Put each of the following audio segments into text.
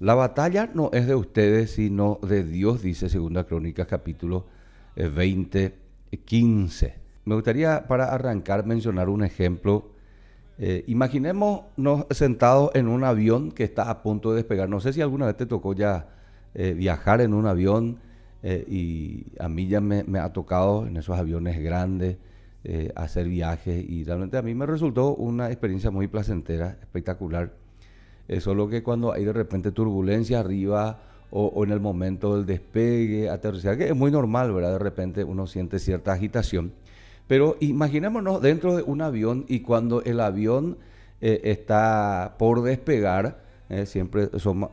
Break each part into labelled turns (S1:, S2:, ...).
S1: La batalla no es de ustedes, sino de Dios, dice Segunda Crónicas capítulo 20, eh, 15. Me gustaría para arrancar mencionar un ejemplo. Eh, imaginémonos sentados en un avión que está a punto de despegar. No sé si alguna vez te tocó ya eh, viajar en un avión y a mí ya me, me, ha tocado en esos aviones grandes hacer viajes y realmente a mí me resultó una experiencia muy placentera, espectacular solo que cuando hay de repente turbulencia arriba o, en el momento del despegue, aterrizaje, que es muy normal, ¿verdad? De repente uno siente cierta agitación. Pero imaginémonos dentro de un avión y cuando el avión eh, está por despegar, eh, siempre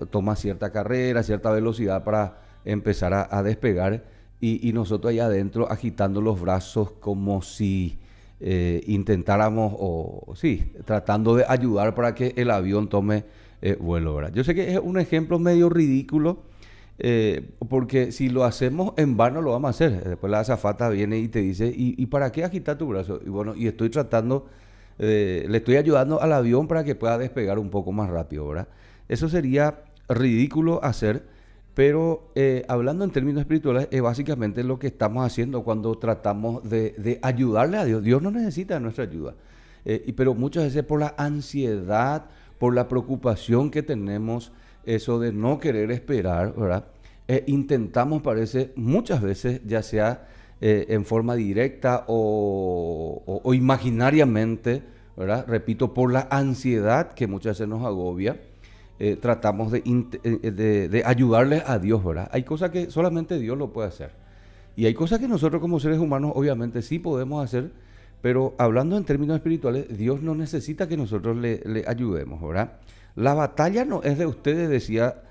S1: toma cierta carrera, cierta velocidad para empezar a, despegar y, nosotros allá adentro agitando los brazos como si eh, intentáramos o sí, tratando de ayudar para que el avión tome vuelo, ¿verdad? Yo sé que es un ejemplo medio ridículo, eh, porque si lo hacemos en vano lo vamos a hacer. Después la azafata viene y te dice, ¿y, para qué agitar tu brazo? Y bueno, y estoy tratando, eh, le estoy ayudando al avión para que pueda despegar un poco más rápido, ¿verdad? Eso sería ridículo hacer, pero eh, hablando en términos espirituales, es básicamente lo que estamos haciendo cuando tratamos de, ayudarle a Dios. Dios no necesita nuestra ayuda, pero muchas veces por la ansiedad, por la preocupación que tenemos, eso de no querer esperar, ¿verdad? Eh, intentamos, parece, muchas veces, ya sea eh, en forma directa o, imaginariamente, ¿verdad? Repito, por la ansiedad que muchas veces nos agobia, eh, tratamos eh, de, de, ayudarles a Dios, ¿verdad? Hay cosas que solamente Dios lo puede hacer. Y hay cosas que nosotros como seres humanos obviamente sí podemos hacer, pero hablando en términos espirituales, Dios no necesita que nosotros le, ayudemos, ¿verdad? La batalla no es de ustedes, decía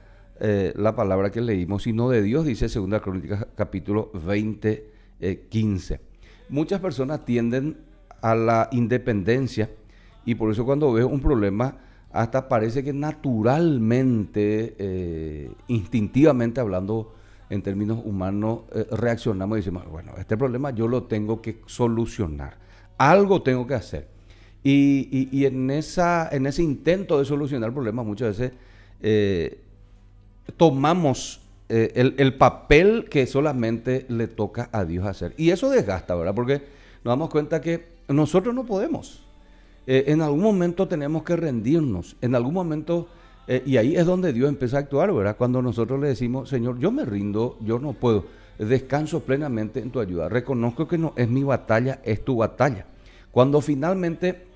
S1: eh, la palabra que leímos, sino de Dios, dice 2 Crónicas capítulo 20, 15. Eh, Muchas personas tienden a la independencia y por eso cuando veo un problema, hasta parece que naturalmente, eh, instintivamente hablando en términos humanos, reaccionamos y decimos, bueno, este problema yo lo tengo que solucionar. Algo tengo que hacer. Y, en, esa, en ese intento de solucionar problemas muchas veces eh, tomamos eh, el, papel que solamente le toca a Dios hacer. Y eso desgasta, ¿verdad? Porque nos damos cuenta que nosotros no podemos. Eh, en algún momento tenemos que rendirnos. En algún momento... y ahí es donde Dios empieza a actuar, ¿verdad? Cuando nosotros le decimos, Señor, yo me rindo, yo no puedo descanso plenamente en tu ayuda. Reconozco que no es mi batalla, es tu batalla. Cuando finalmente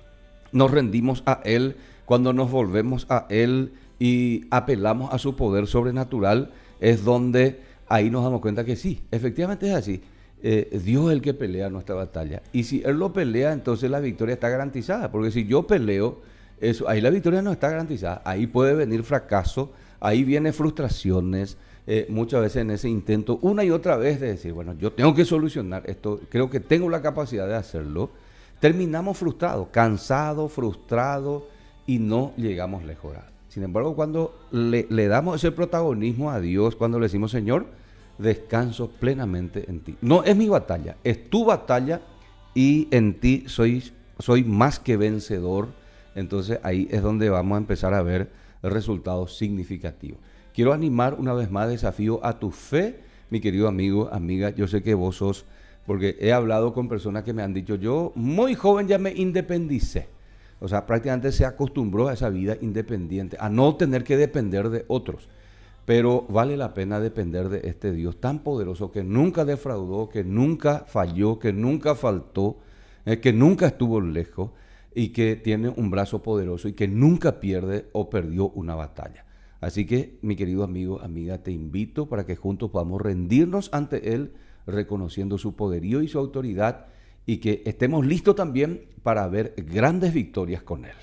S1: nos rendimos a Él, cuando nos volvemos a Él y apelamos a su poder sobrenatural, es donde ahí nos damos cuenta que sí, efectivamente es así. Eh, Dios es el que pelea nuestra batalla. Y si Él lo pelea, entonces la victoria está garantizada. Porque si yo peleo, eso, ahí la victoria no está garantizada. Ahí puede venir fracaso, ahí vienen frustraciones, eh, muchas veces en ese intento, una y otra vez, de decir, bueno, yo tengo que solucionar esto, creo que tengo la capacidad de hacerlo, terminamos frustrados, cansados, frustrados y no llegamos lejos. Sin embargo, cuando le, le damos ese protagonismo a Dios, cuando le decimos, Señor, descanso plenamente en ti. No es mi batalla, es tu batalla y en ti soy, soy más que vencedor. Entonces ahí es donde vamos a empezar a ver resultados significativos. Quiero animar una vez más, desafío a tu fe, mi querido amigo, amiga. Yo sé que vos sos, porque he hablado con personas que me han dicho, yo muy joven ya me independicé. O sea, prácticamente se acostumbró a esa vida independiente, a no tener que depender de otros. Pero vale la pena depender de este Dios tan poderoso que nunca defraudó, que nunca falló, que nunca faltó, eh, que nunca estuvo lejos y que tiene un brazo poderoso y que nunca pierde o perdió una batalla. Así que, mi querido amigo, amiga, te invito para que juntos podamos rendirnos ante Él, reconociendo su poderío y su autoridad, y que estemos listos también para ver grandes victorias con Él.